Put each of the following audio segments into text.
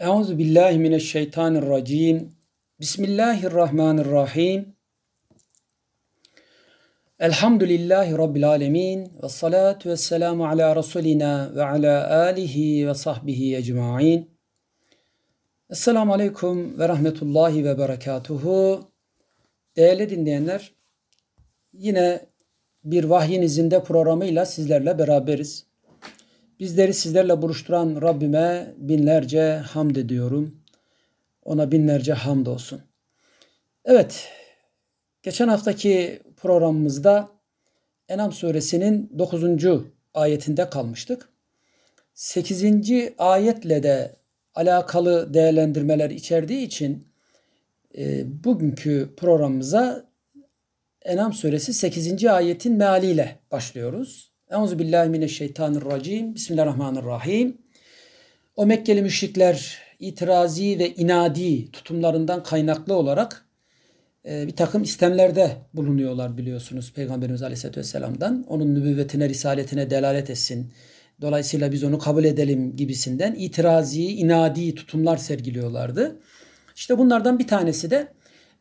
Euzu billahi mineşşeytanirracim. Bismillahirrahmanirrahim. Elhamdülillahi rabbil alamin ve salatu vesselamu ala rasulina ve ala alihi ve sahbihi ecmaîn. Esselamu aleyküm ve rahmetullahi ve berekatuhu. Değerli dinleyenler, yine bir vahyin izinde programıyla sizlerle beraberiz. Bizleri sizlerle buluşturan Rabbime binlerce hamd ediyorum. Ona binlerce hamd olsun. Evet, geçen haftaki programımızda Enam suresinin 9. ayetinde kalmıştık. 8. ayetle de alakalı değerlendirmeler içerdiği için e, bugünkü programımıza Enam suresi 8. ayetin mealiyle başlıyoruz. Euzu billahi mineşşeytanirracim. Bismillahirrahmanirrahim. O Mekkeli müşrikler itirazi ve inadi tutumlarından kaynaklı olarak e, bir takım istemlerde bulunuyorlar biliyorsunuz Peygamberimiz Aleyhisselatü Vesselam'dan. Onun nübüvvetine, risaletine delalet etsin. Dolayısıyla biz onu kabul edelim gibisinden itirazi, inadi tutumlar sergiliyorlardı. İşte bunlardan bir tanesi de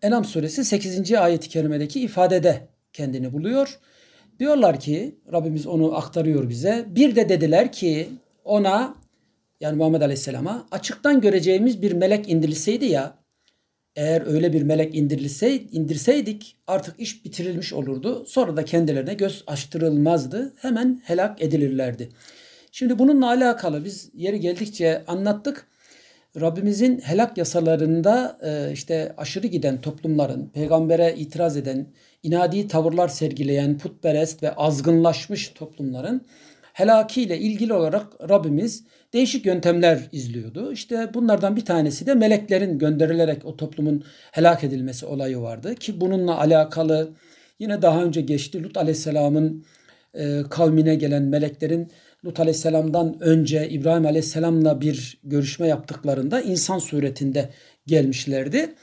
Enam suresi 8. ayet-i kerimedeki ifadede kendini buluyor. Diyorlar ki Rabbimiz onu aktarıyor bize. Bir de dediler ki ona yani Muhammed Aleyhisselam'a açıktan göreceğimiz bir melek indirilseydi ya eğer öyle bir melek indirilseydik, indirseydik artık iş bitirilmiş olurdu. Sonra da kendilerine göz açtırılmazdı. Hemen helak edilirlerdi. Şimdi bununla alakalı biz yeri geldikçe anlattık. Rabbimizin helak yasalarında e, işte aşırı giden toplumların, peygambere itiraz eden, inadi tavırlar sergileyen, putperest ve azgınlaşmış toplumların helakiyle ilgili olarak Rabbimiz değişik yöntemler izliyordu. İşte bunlardan bir tanesi de meleklerin gönderilerek o toplumun helak edilmesi olayı vardı. Ki bununla alakalı yine daha önce geçti Lut Aleyhisselam'ın e, kavmine gelen meleklerin Lut aleyhisselamdan önce İbrahim aleyhisselamla bir görüşme yaptıklarında insan suretinde gelmişlerdi.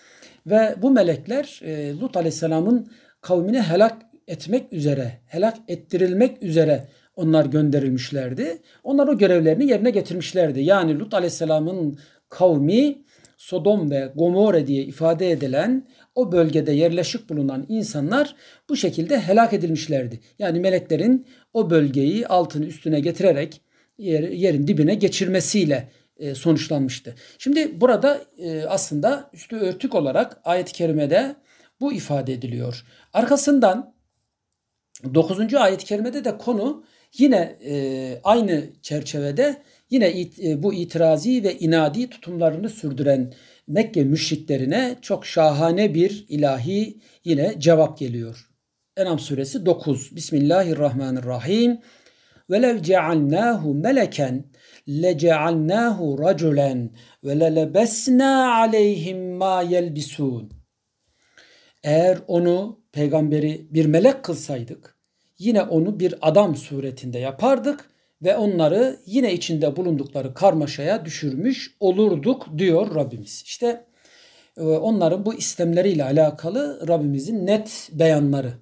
Ve bu melekler e, Lut aleyhisselamın kavmini helak etmek üzere, helak ettirilmek üzere onlar gönderilmişlerdi. Onlar o görevlerini yerine getirmişlerdi. Yani Lut aleyhisselamın kavmi Sodom ve Gomorre diye ifade edilen o bölgede yerleşik bulunan insanlar bu şekilde helak edilmişlerdi. Yani meleklerin o bölgeyi altını üstüne getirerek yer, yerin dibine geçirmesiyle e, sonuçlanmıştı. Şimdi burada e, aslında üstü örtük olarak ayet-i kerimede bu ifade ediliyor. Arkasından 9. ayet-i kerimede de konu yine e, aynı çerçevede yine it, e, bu itirazi ve inadi tutumlarını sürdüren Mekke müşriklerine çok şahane bir ilahi yine cevap geliyor. Enam suresi 9. Bismillahirrahmanirrahim. Ve وَلَوْ جَعَلْنَاهُ مَلَكًا ve رَجُلًا وَلَلَبَسْنَا عَلَيْهِمْ ma yelbisun. Eğer onu peygamberi bir melek kılsaydık yine onu bir adam suretinde yapardık ve onları yine içinde bulundukları karmaşaya düşürmüş olurduk diyor Rabbimiz. İşte e, onların bu istemleriyle alakalı Rabbimizin net beyanları.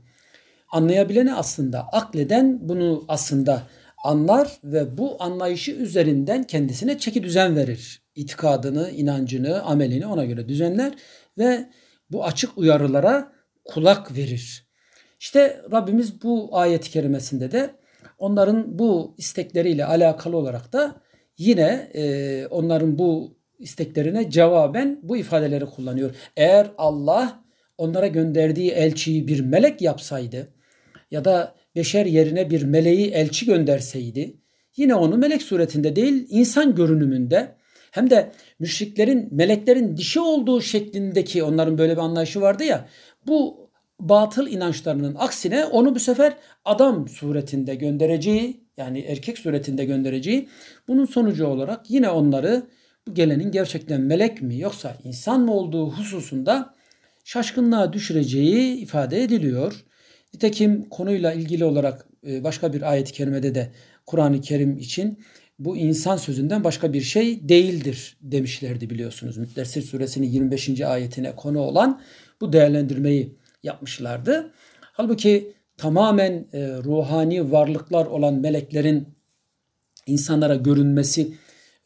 Anlayabilene aslında akleden bunu aslında anlar ve bu anlayışı üzerinden kendisine çeki düzen verir. İtikadını, inancını, amelini ona göre düzenler ve bu açık uyarılara kulak verir. İşte Rabbimiz bu ayet-i kerimesinde de Onların bu istekleriyle alakalı olarak da yine e, onların bu isteklerine cevaben bu ifadeleri kullanıyor. Eğer Allah onlara gönderdiği elçiyi bir melek yapsaydı ya da beşer yerine bir meleği elçi gönderseydi yine onu melek suretinde değil insan görünümünde hem de müşriklerin meleklerin dişi olduğu şeklindeki onların böyle bir anlayışı vardı ya bu batıl inançlarının aksine onu bu sefer adam suretinde göndereceği yani erkek suretinde göndereceği bunun sonucu olarak yine onları bu gelenin gerçekten melek mi yoksa insan mı olduğu hususunda şaşkınlığa düşüreceği ifade ediliyor. Nitekim konuyla ilgili olarak e, başka bir ayet-i kerimede de Kur'an-ı Kerim için bu insan sözünden başka bir şey değildir demişlerdi biliyorsunuz. Müddessir suresinin 25. ayetine konu olan bu değerlendirmeyi yapmışlardı. Halbuki tamamen e, ruhani varlıklar olan meleklerin insanlara görünmesi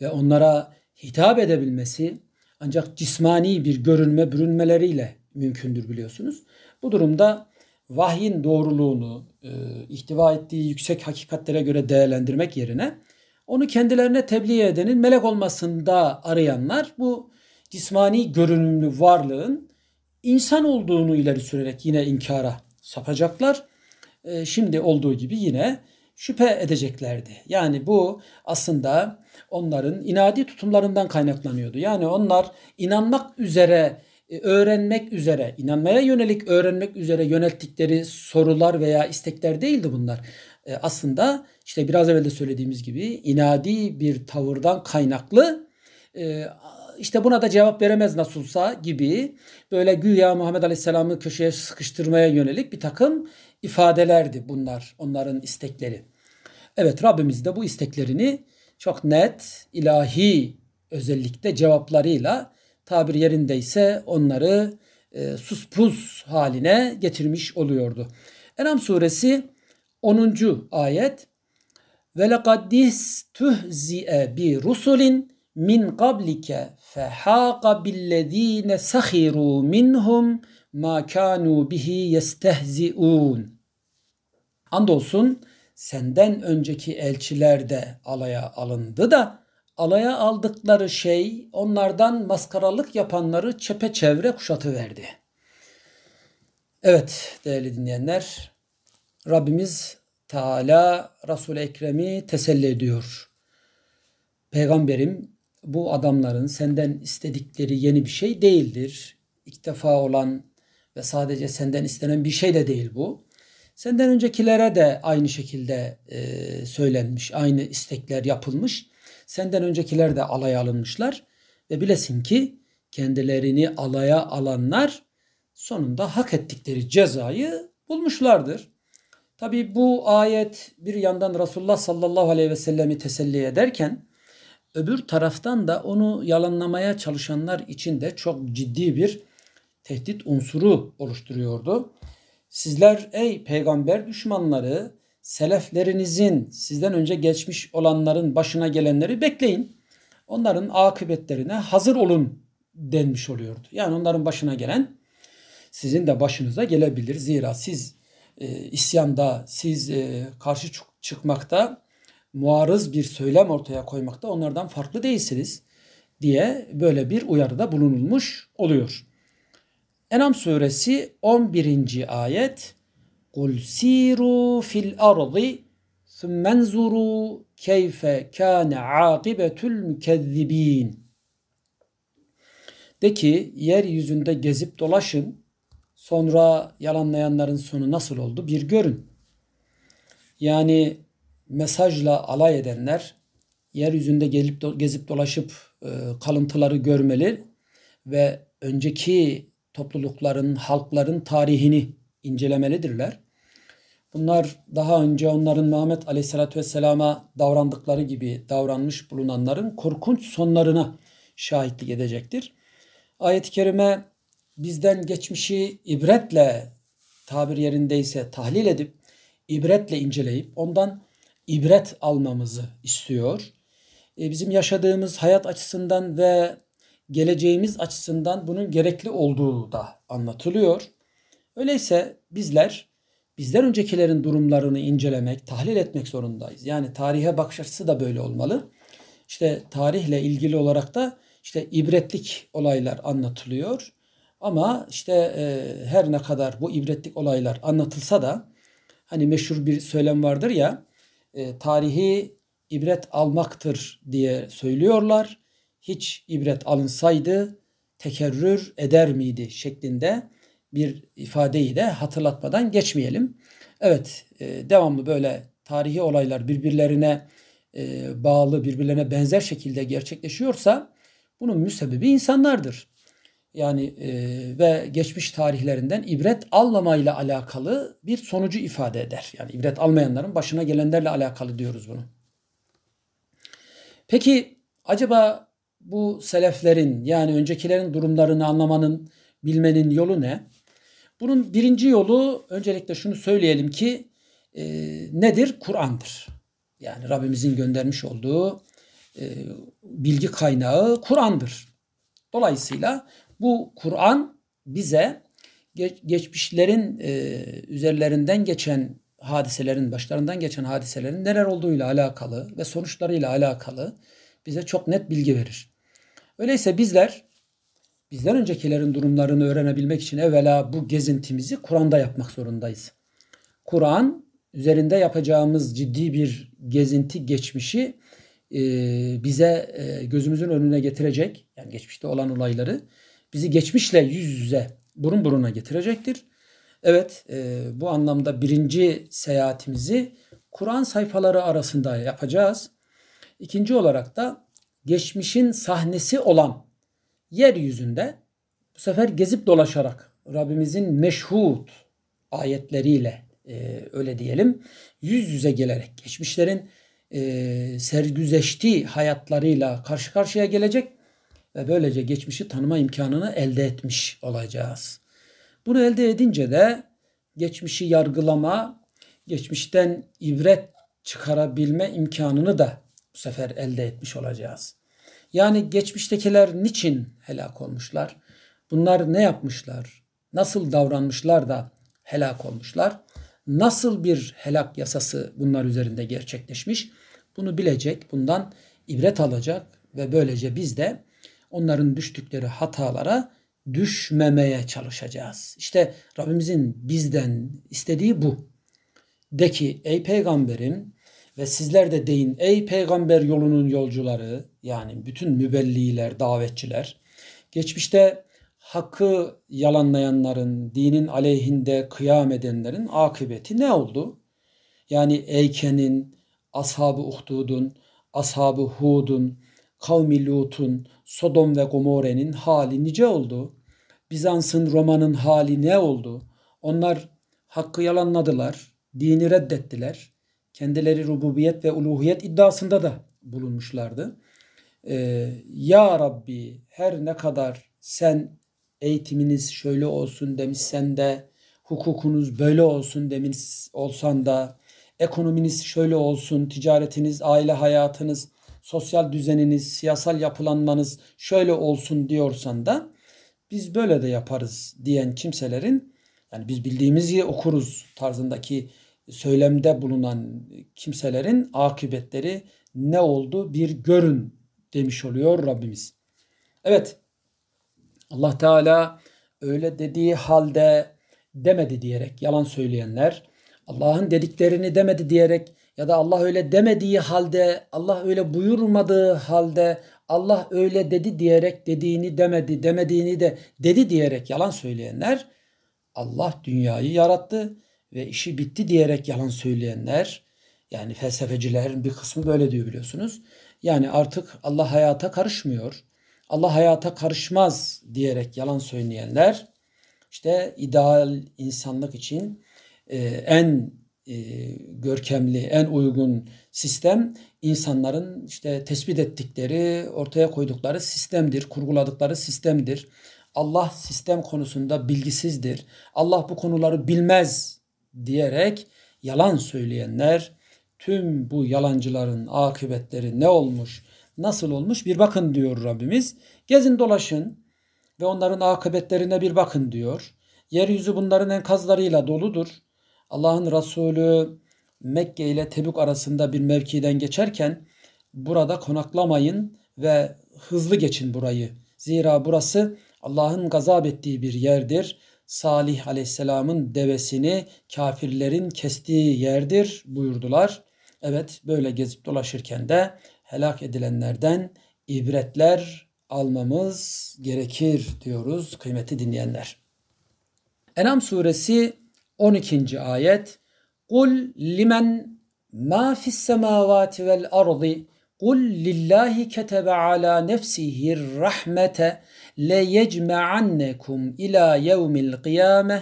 ve onlara hitap edebilmesi ancak cismani bir görünme bürünmeleriyle mümkündür biliyorsunuz. Bu durumda vahyin doğruluğunu e, ihtiva ettiği yüksek hakikatlere göre değerlendirmek yerine onu kendilerine tebliğ edenin melek olmasında arayanlar bu cismani görünümlü varlığın insan olduğunu ileri sürerek yine inkara sapacaklar. Ee, şimdi olduğu gibi yine şüphe edeceklerdi. Yani bu aslında onların inadi tutumlarından kaynaklanıyordu. Yani onlar inanmak üzere e, öğrenmek üzere, inanmaya yönelik öğrenmek üzere yönelttikleri sorular veya istekler değildi bunlar. Ee, aslında işte biraz evvel de söylediğimiz gibi inadi bir tavırdan kaynaklı e, işte buna da cevap veremez nasılsa gibi böyle güya Muhammed Aleyhisselam'ı köşeye sıkıştırmaya yönelik bir takım ifadelerdi bunlar onların istekleri. Evet Rabbimiz de bu isteklerini çok net ilahi özellikle cevaplarıyla tabir yerindeyse onları e, suspuz haline getirmiş oluyordu. Enam suresi 10. ayet ve lekad tuhzi'e bi rusulin min qablike fehaqa billezine sahiru minhum ma kanu bihi yestehziun. Andolsun senden önceki elçiler de alaya alındı da alaya aldıkları şey onlardan maskaralık yapanları çepeçevre verdi. Evet değerli dinleyenler Rabbimiz Teala Resul-i Ekrem'i teselli ediyor. Peygamberim bu adamların senden istedikleri yeni bir şey değildir. İlk defa olan ve sadece senden istenen bir şey de değil bu. Senden öncekilere de aynı şekilde e, söylenmiş, aynı istekler yapılmış. Senden öncekiler de alaya alınmışlar ve bilesin ki kendilerini alaya alanlar sonunda hak ettikleri cezayı bulmuşlardır. Tabi bu ayet bir yandan Resulullah sallallahu aleyhi ve sellemi teselli ederken Öbür taraftan da onu yalanlamaya çalışanlar için de çok ciddi bir tehdit unsuru oluşturuyordu. Sizler ey peygamber düşmanları, seleflerinizin, sizden önce geçmiş olanların başına gelenleri bekleyin. Onların akıbetlerine hazır olun denmiş oluyordu. Yani onların başına gelen sizin de başınıza gelebilir. Zira siz e, isyanda, siz e, karşı çıkmakta muarız bir söylem ortaya koymakta onlardan farklı değilsiniz diye böyle bir uyarıda bulunulmuş oluyor. Enam suresi 11. ayet Kul siru fil ardi thummenzuru keyfe kâne âkibetül mükezzibîn. De ki yeryüzünde gezip dolaşın sonra yalanlayanların sonu nasıl oldu bir görün. Yani mesajla alay edenler yeryüzünde gelip do gezip dolaşıp e, kalıntıları görmeli ve önceki toplulukların, halkların tarihini incelemelidirler. Bunlar daha önce onların Muhammed Aleyhisselatü Vesselam'a davrandıkları gibi davranmış bulunanların korkunç sonlarına şahitlik edecektir. Ayet-i Kerime bizden geçmişi ibretle tabir yerindeyse tahlil edip, ibretle inceleyip ondan ibret almamızı istiyor. E, bizim yaşadığımız hayat açısından ve geleceğimiz açısından bunun gerekli olduğu da anlatılıyor. Öyleyse bizler bizden öncekilerin durumlarını incelemek, tahlil etmek zorundayız. Yani tarihe bakış açısı da böyle olmalı. İşte tarihle ilgili olarak da işte ibretlik olaylar anlatılıyor. Ama işte e, her ne kadar bu ibretlik olaylar anlatılsa da hani meşhur bir söylem vardır ya e, tarihi ibret almaktır diye söylüyorlar. Hiç ibret alınsaydı tekerrür eder miydi şeklinde bir ifadeyi de hatırlatmadan geçmeyelim. Evet e, devamlı böyle tarihi olaylar birbirlerine e, bağlı birbirlerine benzer şekilde gerçekleşiyorsa bunun müsebbibi insanlardır yani e, ve geçmiş tarihlerinden ibret almamayla alakalı bir sonucu ifade eder. Yani ibret almayanların başına gelenlerle alakalı diyoruz bunu. Peki acaba bu seleflerin yani öncekilerin durumlarını anlamanın, bilmenin yolu ne? Bunun birinci yolu öncelikle şunu söyleyelim ki e, nedir? Kur'an'dır. Yani Rabbimizin göndermiş olduğu e, bilgi kaynağı Kur'an'dır. Dolayısıyla bu Kur'an bize geç, geçmişlerin e, üzerlerinden geçen hadiselerin, başlarından geçen hadiselerin neler olduğuyla alakalı ve sonuçlarıyla alakalı bize çok net bilgi verir. Öyleyse bizler bizden öncekilerin durumlarını öğrenebilmek için evvela bu gezintimizi Kur'an'da yapmak zorundayız. Kur'an üzerinde yapacağımız ciddi bir gezinti geçmişi e, bize e, gözümüzün önüne getirecek yani geçmişte olan olayları bizi geçmişle yüz yüze burun buruna getirecektir. Evet e, bu anlamda birinci seyahatimizi Kur'an sayfaları arasında yapacağız. İkinci olarak da geçmişin sahnesi olan yeryüzünde bu sefer gezip dolaşarak Rabbimizin meşhut ayetleriyle e, öyle diyelim yüz yüze gelerek geçmişlerin e, sergüzeştiği hayatlarıyla karşı karşıya gelecek ve böylece geçmişi tanıma imkanını elde etmiş olacağız. Bunu elde edince de geçmişi yargılama, geçmişten ibret çıkarabilme imkanını da bu sefer elde etmiş olacağız. Yani geçmiştekiler niçin helak olmuşlar? Bunlar ne yapmışlar? Nasıl davranmışlar da helak olmuşlar? Nasıl bir helak yasası bunlar üzerinde gerçekleşmiş? Bunu bilecek, bundan ibret alacak ve böylece biz de onların düştükleri hatalara düşmemeye çalışacağız. İşte Rabbimizin bizden istediği bu. De ki ey peygamberim ve sizler de deyin ey peygamber yolunun yolcuları yani bütün mübelliler, davetçiler. Geçmişte hakkı yalanlayanların, dinin aleyhinde kıyam edenlerin akıbeti ne oldu? Yani Eyken'in, Ashab-ı Uhdud'un, Ashab-ı Hud'un, Kavmi Lut'un, Sodom ve Gomorre'nin hali nice oldu? Bizans'ın Roma'nın hali ne oldu? Onlar hakkı yalanladılar, dini reddettiler. Kendileri rububiyet ve uluhiyet iddiasında da bulunmuşlardı. Ee, ya Rabbi her ne kadar sen eğitiminiz şöyle olsun demişsen de hukukunuz böyle olsun demiş olsan da ekonominiz şöyle olsun, ticaretiniz, aile hayatınız sosyal düzeniniz, siyasal yapılanmanız şöyle olsun diyorsan da biz böyle de yaparız diyen kimselerin yani biz bildiğimiz gibi okuruz tarzındaki söylemde bulunan kimselerin akıbetleri ne oldu bir görün demiş oluyor Rabbimiz. Evet Allah Teala öyle dediği halde demedi diyerek yalan söyleyenler, Allah'ın dediklerini demedi diyerek ya da Allah öyle demediği halde, Allah öyle buyurmadığı halde, Allah öyle dedi diyerek dediğini demedi, demediğini de dedi diyerek yalan söyleyenler, Allah dünyayı yarattı ve işi bitti diyerek yalan söyleyenler, yani felsefecilerin bir kısmı böyle diyor biliyorsunuz. Yani artık Allah hayata karışmıyor. Allah hayata karışmaz diyerek yalan söyleyenler işte ideal insanlık için e, en e, görkemli, en uygun sistem insanların işte tespit ettikleri, ortaya koydukları sistemdir, kurguladıkları sistemdir. Allah sistem konusunda bilgisizdir. Allah bu konuları bilmez diyerek yalan söyleyenler tüm bu yalancıların akıbetleri ne olmuş, nasıl olmuş bir bakın diyor Rabbimiz. Gezin dolaşın ve onların akıbetlerine bir bakın diyor. Yeryüzü bunların enkazlarıyla doludur. Allah'ın Resulü Mekke ile Tebük arasında bir mevkiden geçerken burada konaklamayın ve hızlı geçin burayı. Zira burası Allah'ın gazap ettiği bir yerdir. Salih aleyhisselamın devesini kafirlerin kestiği yerdir buyurdular. Evet böyle gezip dolaşırken de helak edilenlerden ibretler almamız gerekir diyoruz kıymeti dinleyenler. Enam suresi 12. ayet Kul limen ma fis semavati vel ardi Kul lillahi ketebe ala nefsihi rahmete le yecmeannekum ila yevmil kıyame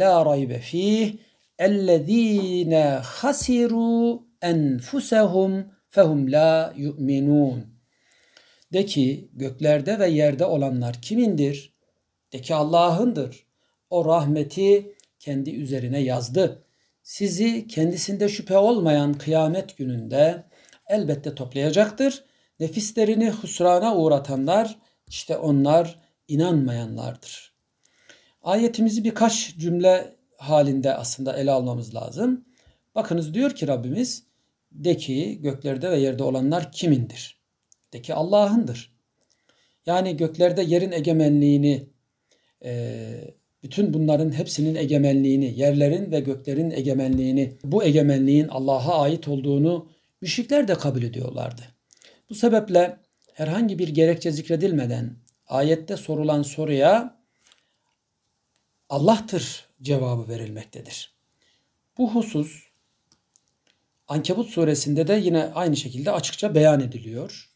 la raybe fih ellezine hasiru enfusehum fehum la yu'minun. De ki göklerde ve yerde olanlar kimindir? De ki Allah'ındır. O rahmeti kendi üzerine yazdı. Sizi kendisinde şüphe olmayan kıyamet gününde elbette toplayacaktır. Nefislerini husrana uğratanlar işte onlar inanmayanlardır. Ayetimizi birkaç cümle halinde aslında ele almamız lazım. Bakınız diyor ki Rabbimiz de ki göklerde ve yerde olanlar kimindir? De ki Allah'ındır. Yani göklerde yerin egemenliğini e, bütün bunların hepsinin egemenliğini, yerlerin ve göklerin egemenliğini, bu egemenliğin Allah'a ait olduğunu müşrikler de kabul ediyorlardı. Bu sebeple herhangi bir gerekçe zikredilmeden ayette sorulan soruya Allah'tır cevabı verilmektedir. Bu husus Ankebut suresinde de yine aynı şekilde açıkça beyan ediliyor.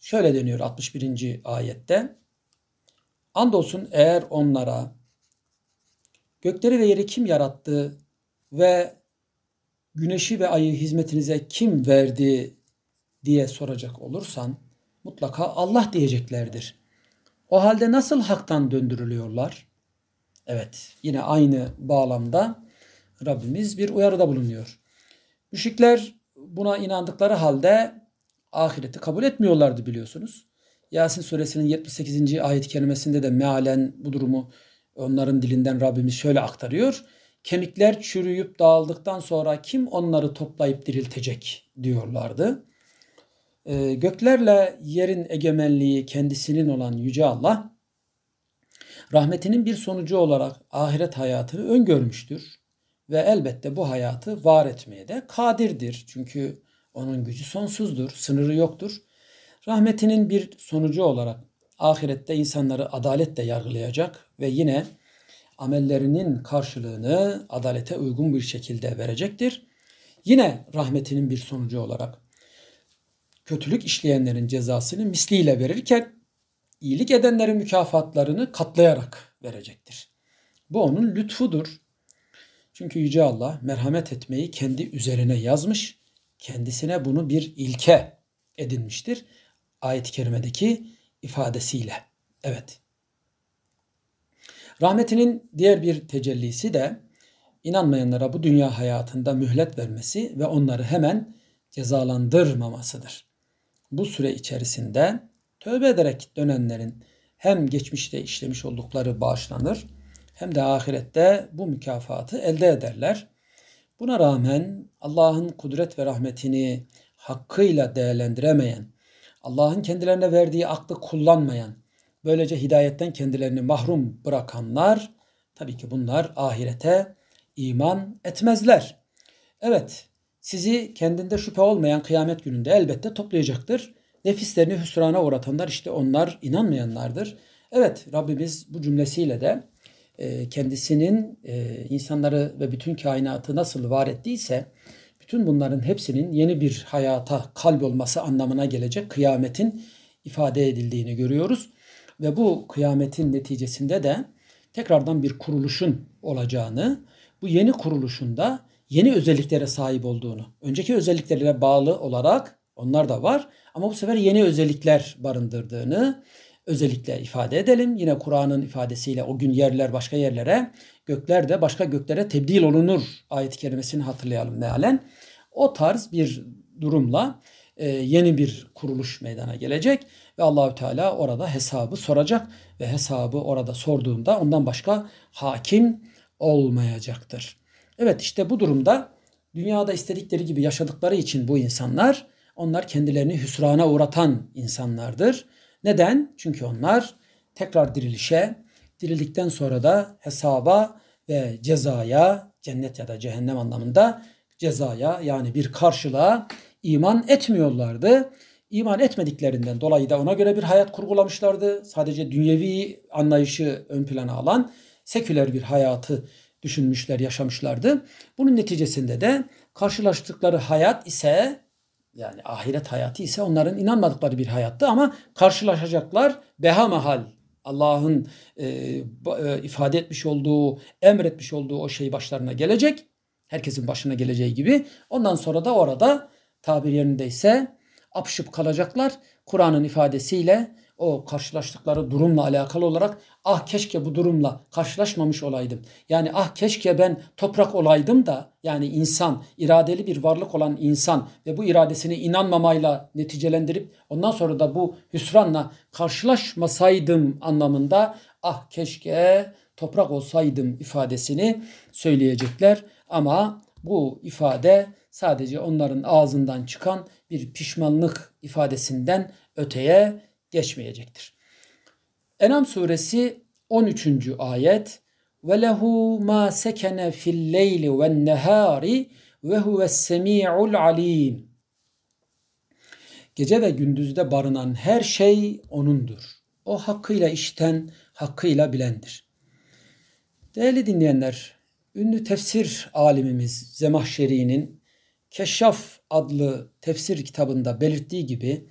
Şöyle deniyor 61. ayette. Andolsun eğer onlara gökleri ve yeri kim yarattı ve güneşi ve ayı hizmetinize kim verdi diye soracak olursan mutlaka Allah diyeceklerdir. O halde nasıl haktan döndürülüyorlar? Evet yine aynı bağlamda Rabbimiz bir uyarıda bulunuyor. Müşrikler buna inandıkları halde ahireti kabul etmiyorlardı biliyorsunuz. Yasin suresinin 78. ayet-i kerimesinde de mealen bu durumu onların dilinden Rabbimiz şöyle aktarıyor. Kemikler çürüyüp dağıldıktan sonra kim onları toplayıp diriltecek diyorlardı. E, göklerle yerin egemenliği kendisinin olan Yüce Allah rahmetinin bir sonucu olarak ahiret hayatını öngörmüştür. Ve elbette bu hayatı var etmeye de kadirdir. Çünkü onun gücü sonsuzdur, sınırı yoktur. Rahmetinin bir sonucu olarak ahirette insanları adaletle yargılayacak ve yine amellerinin karşılığını adalete uygun bir şekilde verecektir. Yine rahmetinin bir sonucu olarak kötülük işleyenlerin cezasını misliyle verirken iyilik edenlerin mükafatlarını katlayarak verecektir. Bu onun lütfudur. Çünkü Yüce Allah merhamet etmeyi kendi üzerine yazmış, kendisine bunu bir ilke edinmiştir ayet-i kerimedeki ifadesiyle. Evet. Rahmetinin diğer bir tecellisi de inanmayanlara bu dünya hayatında mühlet vermesi ve onları hemen cezalandırmamasıdır. Bu süre içerisinde tövbe ederek dönenlerin hem geçmişte işlemiş oldukları bağışlanır hem de ahirette bu mükafatı elde ederler. Buna rağmen Allah'ın kudret ve rahmetini hakkıyla değerlendiremeyen Allah'ın kendilerine verdiği aklı kullanmayan, böylece hidayetten kendilerini mahrum bırakanlar, tabii ki bunlar ahirete iman etmezler. Evet, sizi kendinde şüphe olmayan kıyamet gününde elbette toplayacaktır. Nefislerini hüsrana uğratanlar işte onlar inanmayanlardır. Evet, Rabbimiz bu cümlesiyle de e, kendisinin e, insanları ve bütün kainatı nasıl var ettiyse bütün bunların hepsinin yeni bir hayata kalp olması anlamına gelecek kıyametin ifade edildiğini görüyoruz. Ve bu kıyametin neticesinde de tekrardan bir kuruluşun olacağını, bu yeni kuruluşunda yeni özelliklere sahip olduğunu, önceki özelliklere bağlı olarak onlar da var ama bu sefer yeni özellikler barındırdığını, özellikle ifade edelim. Yine Kur'an'ın ifadesiyle o gün yerler başka yerlere, gökler de başka göklere tebdil olunur ayet-i kerimesini hatırlayalım mealen. O tarz bir durumla e, yeni bir kuruluş meydana gelecek ve Allahü Teala orada hesabı soracak ve hesabı orada sorduğunda ondan başka hakim olmayacaktır. Evet işte bu durumda dünyada istedikleri gibi yaşadıkları için bu insanlar onlar kendilerini hüsrana uğratan insanlardır. Neden? Çünkü onlar tekrar dirilişe, dirildikten sonra da hesaba ve cezaya, cennet ya da cehennem anlamında cezaya yani bir karşılığa iman etmiyorlardı. İman etmediklerinden dolayı da ona göre bir hayat kurgulamışlardı. Sadece dünyevi anlayışı ön plana alan seküler bir hayatı düşünmüşler, yaşamışlardı. Bunun neticesinde de karşılaştıkları hayat ise yani ahiret hayatı ise onların inanmadıkları bir hayattı ama karşılaşacaklar beha mahal. Allah'ın e, e, ifade etmiş olduğu, emretmiş olduğu o şey başlarına gelecek. Herkesin başına geleceği gibi. Ondan sonra da orada tabir yerindeyse apışıp kalacaklar. Kur'an'ın ifadesiyle o karşılaştıkları durumla alakalı olarak ah keşke bu durumla karşılaşmamış olaydım. Yani ah keşke ben toprak olaydım da yani insan, iradeli bir varlık olan insan ve bu iradesini inanmamayla neticelendirip ondan sonra da bu hüsranla karşılaşmasaydım anlamında ah keşke toprak olsaydım ifadesini söyleyecekler ama bu ifade sadece onların ağzından çıkan bir pişmanlık ifadesinden öteye geçmeyecektir. Enam suresi 13. ayet ve lehu ma sekene fil leyli ve nehari ve huves semi'ul alim. Gece ve gündüzde barınan her şey O'nundur. O hakkıyla işten, hakkıyla bilendir. Değerli dinleyenler, ünlü tefsir alimimiz Zemahşeri'nin Keşşaf adlı tefsir kitabında belirttiği gibi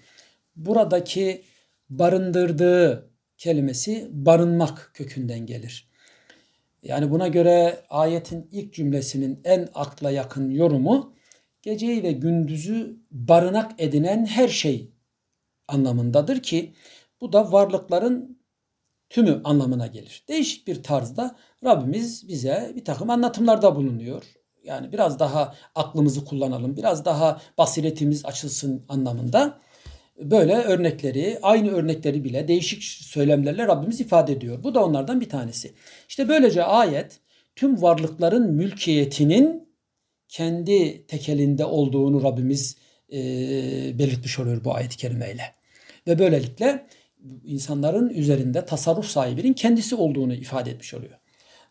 buradaki barındırdığı kelimesi barınmak kökünden gelir. Yani buna göre ayetin ilk cümlesinin en akla yakın yorumu geceyi ve gündüzü barınak edinen her şey anlamındadır ki bu da varlıkların tümü anlamına gelir. Değişik bir tarzda Rabbimiz bize bir takım anlatımlarda bulunuyor. Yani biraz daha aklımızı kullanalım, biraz daha basiretimiz açılsın anlamında. Böyle örnekleri, aynı örnekleri bile değişik söylemlerle Rabbimiz ifade ediyor. Bu da onlardan bir tanesi. İşte böylece ayet tüm varlıkların mülkiyetinin kendi tekelinde olduğunu Rabbimiz e, belirtmiş oluyor bu ayet-i kerimeyle. Ve böylelikle insanların üzerinde tasarruf sahibinin kendisi olduğunu ifade etmiş oluyor.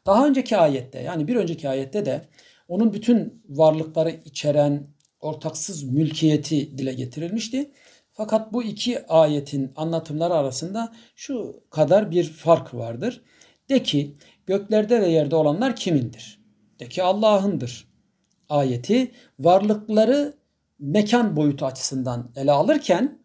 Daha önceki ayette yani bir önceki ayette de onun bütün varlıkları içeren ortaksız mülkiyeti dile getirilmişti. Fakat bu iki ayetin anlatımları arasında şu kadar bir fark vardır. De ki göklerde ve yerde olanlar kimindir? De ki Allah'ındır. Ayeti varlıkları mekan boyutu açısından ele alırken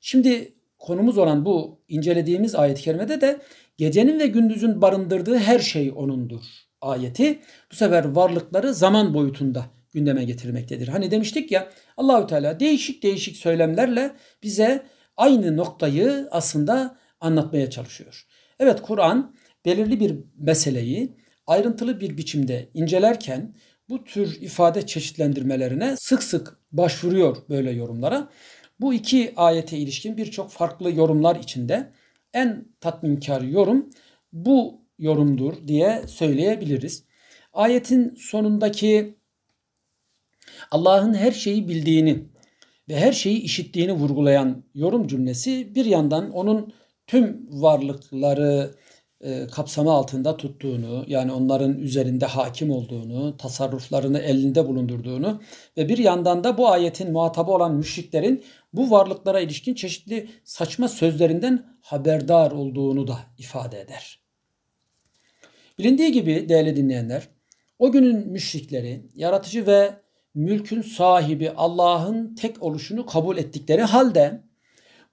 şimdi konumuz olan bu incelediğimiz ayet-i kerimede de gecenin ve gündüzün barındırdığı her şey onundur ayeti bu sefer varlıkları zaman boyutunda gündeme getirmektedir. Hani demiştik ya Allahü Teala değişik değişik söylemlerle bize aynı noktayı aslında anlatmaya çalışıyor. Evet Kur'an belirli bir meseleyi ayrıntılı bir biçimde incelerken bu tür ifade çeşitlendirmelerine sık sık başvuruyor böyle yorumlara. Bu iki ayete ilişkin birçok farklı yorumlar içinde en tatminkar yorum bu yorumdur diye söyleyebiliriz. Ayetin sonundaki Allah'ın her şeyi bildiğini ve her şeyi işittiğini vurgulayan yorum cümlesi bir yandan onun tüm varlıkları e, kapsamı altında tuttuğunu, yani onların üzerinde hakim olduğunu, tasarruflarını elinde bulundurduğunu ve bir yandan da bu ayetin muhatabı olan müşriklerin bu varlıklara ilişkin çeşitli saçma sözlerinden haberdar olduğunu da ifade eder. Bilindiği gibi değerli dinleyenler, o günün müşrikleri yaratıcı ve mülkün sahibi Allah'ın tek oluşunu kabul ettikleri halde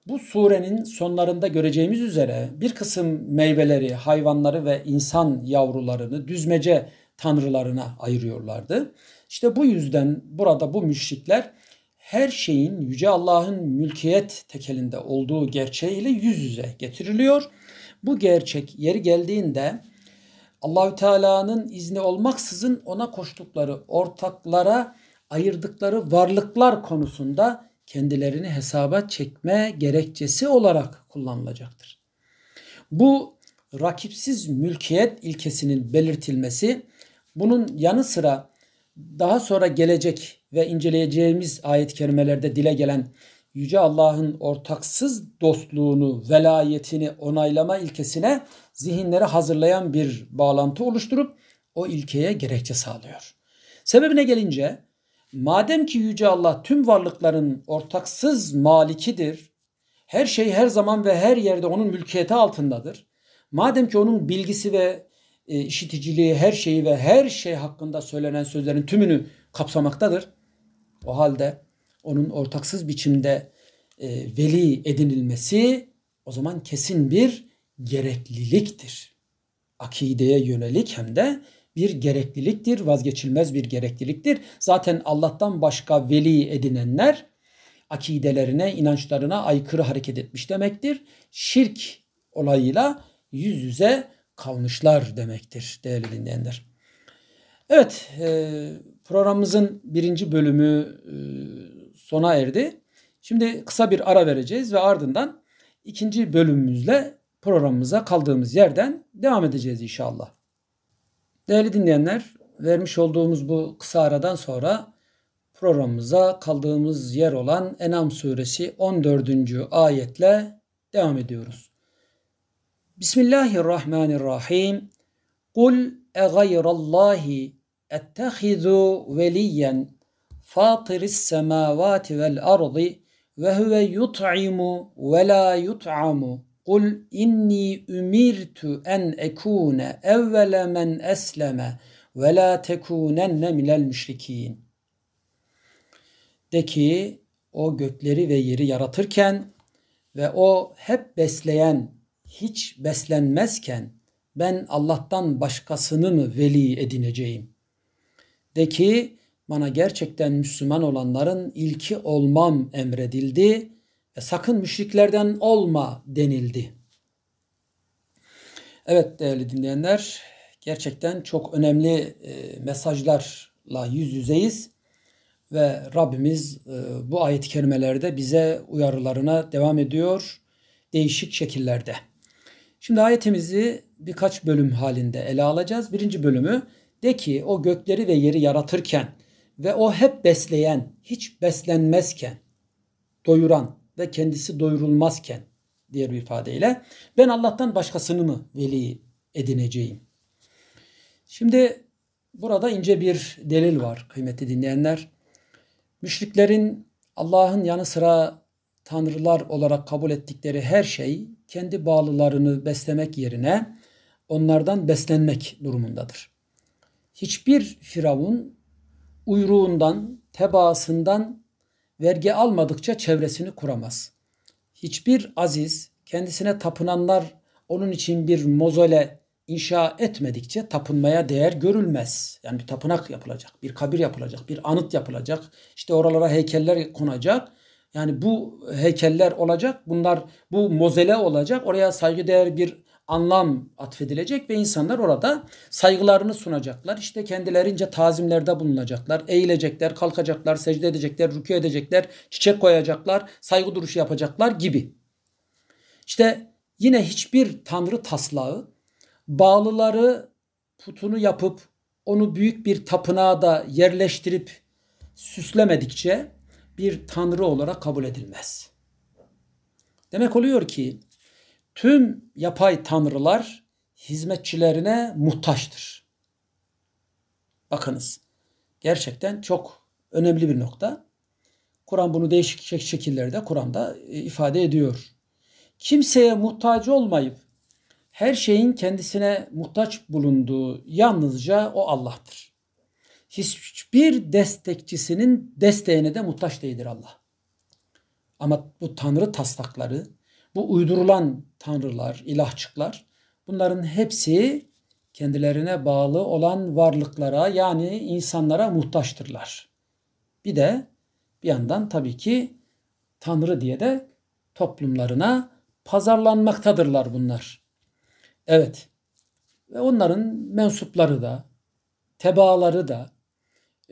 bu surenin sonlarında göreceğimiz üzere bir kısım meyveleri, hayvanları ve insan yavrularını düzmece tanrılarına ayırıyorlardı. İşte bu yüzden burada bu müşrikler her şeyin Yüce Allah'ın mülkiyet tekelinde olduğu gerçeğiyle yüz yüze getiriliyor. Bu gerçek yeri geldiğinde Allahü Teala'nın izni olmaksızın ona koştukları ortaklara ayırdıkları varlıklar konusunda kendilerini hesaba çekme gerekçesi olarak kullanılacaktır. Bu rakipsiz mülkiyet ilkesinin belirtilmesi bunun yanı sıra daha sonra gelecek ve inceleyeceğimiz ayet-i kerimelerde dile gelen Yüce Allah'ın ortaksız dostluğunu, velayetini onaylama ilkesine zihinleri hazırlayan bir bağlantı oluşturup o ilkeye gerekçe sağlıyor. Sebebine gelince Madem ki Yüce Allah tüm varlıkların ortaksız malikidir, her şey her zaman ve her yerde onun mülkiyeti altındadır. Madem ki onun bilgisi ve e, işiticiliği her şeyi ve her şey hakkında söylenen sözlerin tümünü kapsamaktadır. O halde onun ortaksız biçimde e, veli edinilmesi o zaman kesin bir gerekliliktir. Akideye yönelik hem de bir gerekliliktir, vazgeçilmez bir gerekliliktir. Zaten Allah'tan başka veli edinenler akidelerine, inançlarına aykırı hareket etmiş demektir. Şirk olayıyla yüz yüze kalmışlar demektir değerli dinleyenler. Evet e, programımızın birinci bölümü e, sona erdi. Şimdi kısa bir ara vereceğiz ve ardından ikinci bölümümüzle programımıza kaldığımız yerden devam edeceğiz inşallah. Değerli dinleyenler, vermiş olduğumuz bu kısa aradan sonra programımıza kaldığımız yer olan Enam suresi 14. ayetle devam ediyoruz. Bismillahirrahmanirrahim. Kul e gayrallahi ettehizu veliyen fatiris semavati vel ardi ve huve yut'imu ve la yut'amu Kul inni ümirtu en ekune evvele men esleme ve la tekunenne minel müşrikin. De ki o gökleri ve yeri yaratırken ve o hep besleyen, hiç beslenmezken ben Allah'tan başkasını mı veli edineceğim? De ki bana gerçekten Müslüman olanların ilki olmam emredildi.'' sakın müşriklerden olma denildi. Evet değerli dinleyenler gerçekten çok önemli e, mesajlarla yüz yüzeyiz ve Rabbimiz e, bu ayet-i kerimelerde bize uyarılarına devam ediyor değişik şekillerde. Şimdi ayetimizi birkaç bölüm halinde ele alacağız. Birinci bölümü de ki o gökleri ve yeri yaratırken ve o hep besleyen, hiç beslenmezken, doyuran, ve kendisi doyurulmazken diğer bir ifadeyle ben Allah'tan başkasını mı veli edineceğim? Şimdi burada ince bir delil var kıymetli dinleyenler. Müşriklerin Allah'ın yanı sıra tanrılar olarak kabul ettikleri her şey kendi bağlılarını beslemek yerine onlardan beslenmek durumundadır. Hiçbir firavun uyruğundan, tebaasından vergi almadıkça çevresini kuramaz. Hiçbir aziz kendisine tapınanlar onun için bir mozole inşa etmedikçe tapınmaya değer görülmez. Yani bir tapınak yapılacak, bir kabir yapılacak, bir anıt yapılacak. İşte oralara heykeller konacak. Yani bu heykeller olacak. Bunlar bu mozele olacak. Oraya saygıdeğer bir anlam atfedilecek ve insanlar orada saygılarını sunacaklar. İşte kendilerince tazimlerde bulunacaklar. Eğilecekler, kalkacaklar, secde edecekler, rükû edecekler, çiçek koyacaklar, saygı duruşu yapacaklar gibi. İşte yine hiçbir tanrı taslağı bağlıları putunu yapıp onu büyük bir tapınağa da yerleştirip süslemedikçe bir tanrı olarak kabul edilmez. Demek oluyor ki tüm yapay tanrılar hizmetçilerine muhtaçtır. Bakınız gerçekten çok önemli bir nokta. Kur'an bunu değişik şekillerde Kur'an'da e, ifade ediyor. Kimseye muhtaç olmayıp her şeyin kendisine muhtaç bulunduğu yalnızca o Allah'tır. Hiçbir destekçisinin desteğine de muhtaç değildir Allah. Ama bu tanrı taslakları, bu uydurulan tanrılar, ilahçıklar bunların hepsi kendilerine bağlı olan varlıklara yani insanlara muhtaçtırlar. Bir de bir yandan tabii ki tanrı diye de toplumlarına pazarlanmaktadırlar bunlar. Evet. Ve onların mensupları da, tebaaları da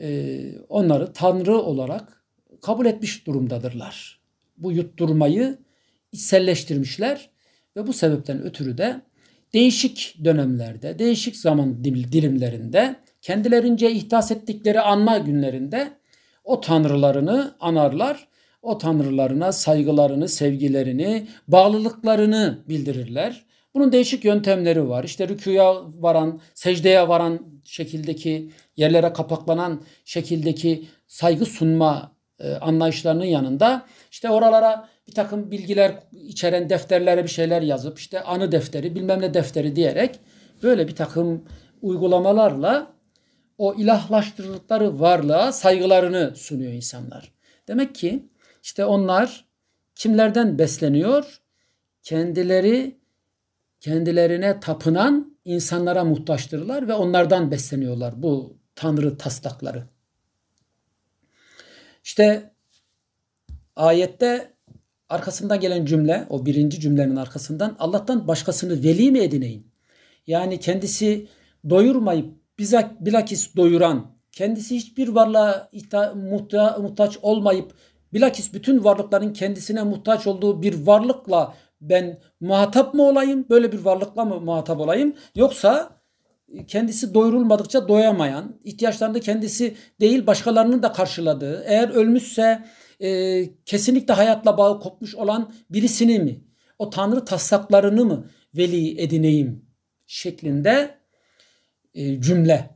e, onları tanrı olarak kabul etmiş durumdadırlar. Bu yutturmayı içselleştirmişler ve bu sebepten ötürü de değişik dönemlerde, değişik zaman dilimlerinde kendilerince ihdas ettikleri anma günlerinde o tanrılarını anarlar. O tanrılarına saygılarını, sevgilerini, bağlılıklarını bildirirler. Bunun değişik yöntemleri var. İşte rükuya varan, secdeye varan şekildeki, yerlere kapaklanan şekildeki saygı sunma e, anlayışlarının yanında işte oralara bir takım bilgiler içeren defterlere bir şeyler yazıp işte anı defteri bilmem ne defteri diyerek böyle bir takım uygulamalarla o ilahlaştırdıkları varlığa saygılarını sunuyor insanlar. Demek ki işte onlar kimlerden besleniyor? Kendileri kendilerine tapınan insanlara muhtaçtırlar ve onlardan besleniyorlar bu tanrı taslakları. İşte ayette arkasından gelen cümle o birinci cümlenin arkasından Allah'tan başkasını veli mi edineyim? Yani kendisi doyurmayıp bize bilakis doyuran, kendisi hiçbir varlığa muhta, muhtaç olmayıp bilakis bütün varlıkların kendisine muhtaç olduğu bir varlıkla ben muhatap mı olayım? Böyle bir varlıkla mı muhatap olayım? Yoksa e, kendisi doyurulmadıkça doyamayan, ihtiyaçlarını kendisi değil başkalarının da karşıladığı, eğer ölmüşse e, kesinlikle hayatla bağ kopmuş olan birisini mi? O Tanrı taslaklarını mı veli edineyim şeklinde e, cümle.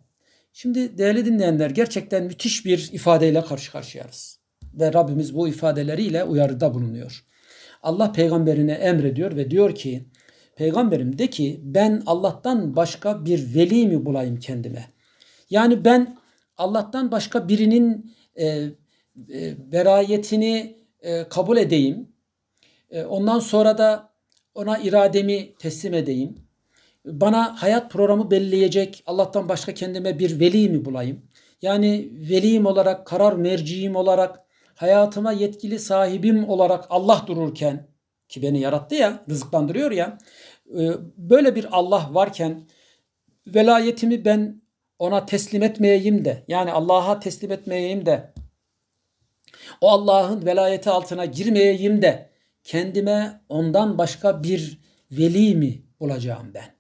Şimdi değerli dinleyenler gerçekten müthiş bir ifadeyle karşı karşıyayız. Ve Rabbimiz bu ifadeleriyle uyarıda bulunuyor. Allah peygamberine emrediyor ve diyor ki peygamberim de ki ben Allah'tan başka bir veli mi bulayım kendime? Yani ben Allah'tan başka birinin e, e, verayetini e, kabul edeyim. E, ondan sonra da ona irademi teslim edeyim. Bana hayat programı belirleyecek Allah'tan başka kendime bir veli mi bulayım? Yani velim olarak, karar merciyim olarak, hayatıma yetkili sahibim olarak Allah dururken ki beni yarattı ya, rızıklandırıyor ya. Böyle bir Allah varken velayetimi ben ona teslim etmeyeyim de yani Allah'a teslim etmeyeyim de o Allah'ın velayeti altına girmeyeyim de kendime ondan başka bir veli mi olacağım ben?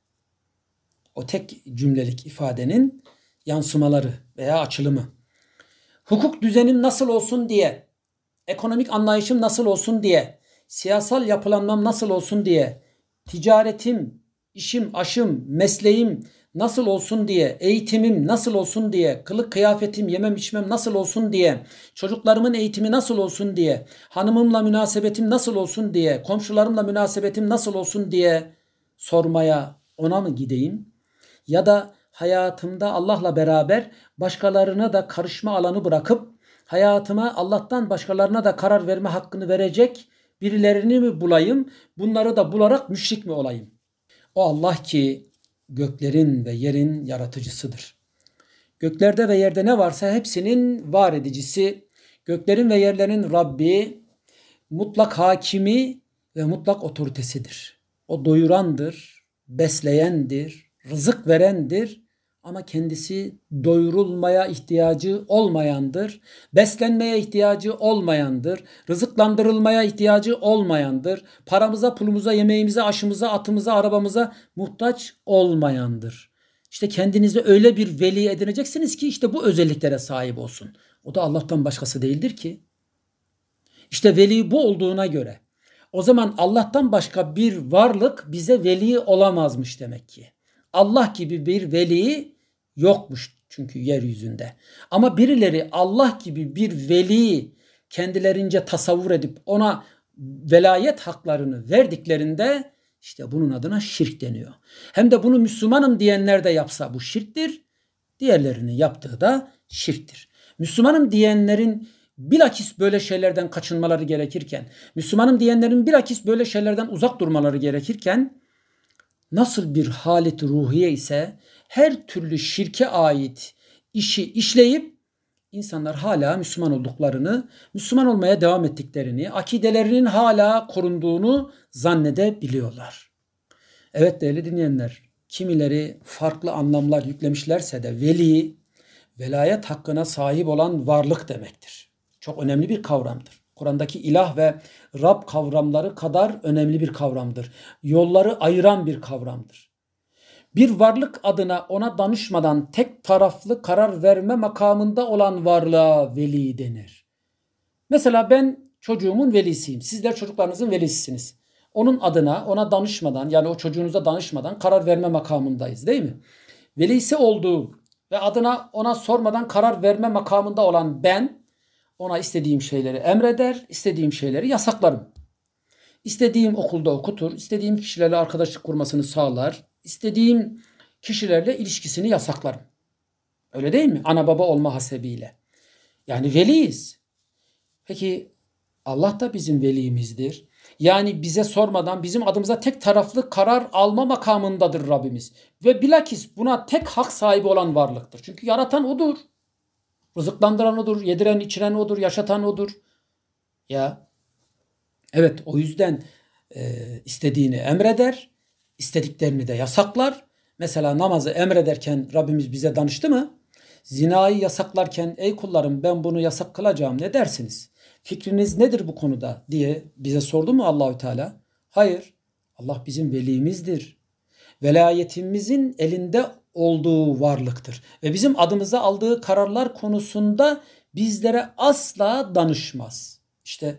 O tek cümlelik ifadenin yansımaları veya açılımı. Hukuk düzenim nasıl olsun diye, ekonomik anlayışım nasıl olsun diye, siyasal yapılanmam nasıl olsun diye, ticaretim, işim, aşım, mesleğim, nasıl olsun diye, eğitimim nasıl olsun diye, kılık kıyafetim, yemem içmem nasıl olsun diye, çocuklarımın eğitimi nasıl olsun diye, hanımımla münasebetim nasıl olsun diye, komşularımla münasebetim nasıl olsun diye sormaya ona mı gideyim? Ya da hayatımda Allah'la beraber başkalarına da karışma alanı bırakıp hayatıma Allah'tan başkalarına da karar verme hakkını verecek birilerini mi bulayım? Bunları da bularak müşrik mi olayım? O Allah ki göklerin ve yerin yaratıcısıdır. Göklerde ve yerde ne varsa hepsinin var edicisi, göklerin ve yerlerin Rabbi, mutlak hakimi ve mutlak otoritesidir. O doyurandır, besleyendir, rızık verendir ama kendisi doyurulmaya ihtiyacı olmayandır, beslenmeye ihtiyacı olmayandır, rızıklandırılmaya ihtiyacı olmayandır, paramıza, pulumuza, yemeğimize, aşımıza, atımıza, arabamıza muhtaç olmayandır. İşte kendinize öyle bir veli edineceksiniz ki işte bu özelliklere sahip olsun. O da Allah'tan başkası değildir ki. İşte veli bu olduğuna göre o zaman Allah'tan başka bir varlık bize veli olamazmış demek ki. Allah gibi bir veli yokmuş çünkü yeryüzünde. Ama birileri Allah gibi bir veli kendilerince tasavvur edip ona velayet haklarını verdiklerinde işte bunun adına şirk deniyor. Hem de bunu Müslümanım diyenler de yapsa bu şirktir. Diğerlerinin yaptığı da şirktir. Müslümanım diyenlerin bilakis böyle şeylerden kaçınmaları gerekirken, Müslümanım diyenlerin bilakis böyle şeylerden uzak durmaları gerekirken nasıl bir halet ruhiye ise her türlü şirke ait işi işleyip insanlar hala Müslüman olduklarını, Müslüman olmaya devam ettiklerini, akidelerinin hala korunduğunu zannedebiliyorlar. Evet değerli dinleyenler, kimileri farklı anlamlar yüklemişlerse de veli, velayet hakkına sahip olan varlık demektir. Çok önemli bir kavramdır. Kur'an'daki ilah ve Rab kavramları kadar önemli bir kavramdır. Yolları ayıran bir kavramdır bir varlık adına ona danışmadan tek taraflı karar verme makamında olan varlığa veli denir. Mesela ben çocuğumun velisiyim. Sizler çocuklarınızın velisisiniz. Onun adına ona danışmadan yani o çocuğunuza danışmadan karar verme makamındayız değil mi? Velisi olduğu ve adına ona sormadan karar verme makamında olan ben ona istediğim şeyleri emreder, istediğim şeyleri yasaklarım. İstediğim okulda okutur, istediğim kişilerle arkadaşlık kurmasını sağlar, istediğim kişilerle ilişkisini yasaklarım. Öyle değil mi? Ana baba olma hasebiyle. Yani veliyiz. Peki Allah da bizim velimizdir. Yani bize sormadan bizim adımıza tek taraflı karar alma makamındadır Rabbimiz. Ve bilakis buna tek hak sahibi olan varlıktır. Çünkü yaratan odur. Rızıklandıran odur, yediren içiren odur, yaşatan odur. Ya Evet o yüzden e, istediğini emreder istediklerini de yasaklar. Mesela namazı emrederken Rabbimiz bize danıştı mı? Zinayı yasaklarken ey kullarım ben bunu yasak kılacağım ne dersiniz? Fikriniz nedir bu konuda diye bize sordu mu Allahü Teala? Hayır. Allah bizim velimizdir. Velayetimizin elinde olduğu varlıktır. Ve bizim adımıza aldığı kararlar konusunda bizlere asla danışmaz. İşte